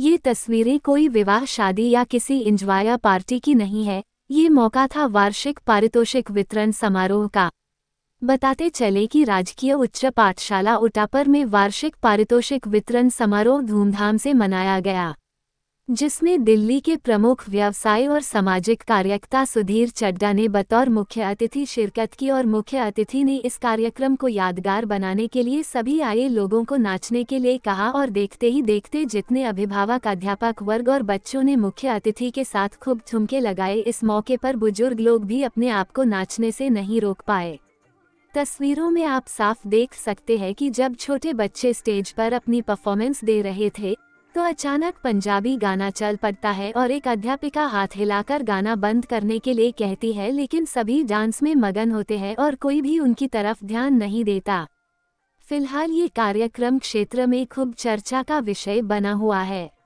ये तस्वीरें कोई विवाह शादी या किसी इंजवाया पार्टी की नहीं है ये मौका था वार्षिक पारितोषिक वितरण समारोह का बताते चले कि राजकीय उच्च पाठशाला उटापर में वार्षिक पारितोषिक वितरण समारोह धूमधाम से मनाया गया जिसमें दिल्ली के प्रमुख व्यवसाय और सामाजिक कार्यकर्ता सुधीर चड्डा ने बतौर मुख्य अतिथि शिरकत की और मुख्य अतिथि ने इस कार्यक्रम को यादगार बनाने के लिए सभी आए लोगों को नाचने के लिए कहा और देखते ही देखते जितने अभिभावक अध्यापक वर्ग और बच्चों ने मुख्य अतिथि के साथ खूब झुमके लगाए इस मौके पर बुजुर्ग लोग भी अपने आप को नाचने से नहीं रोक पाए तस्वीरों में आप साफ देख सकते हैं कि जब छोटे बच्चे स्टेज पर अपनी परफॉर्मेंस दे रहे थे तो अचानक पंजाबी गाना चल पड़ता है और एक अध्यापिका हाथ हिलाकर गाना बंद करने के लिए कहती है लेकिन सभी डांस में मगन होते हैं और कोई भी उनकी तरफ ध्यान नहीं देता फिलहाल ये कार्यक्रम क्षेत्र में खूब चर्चा का विषय बना हुआ है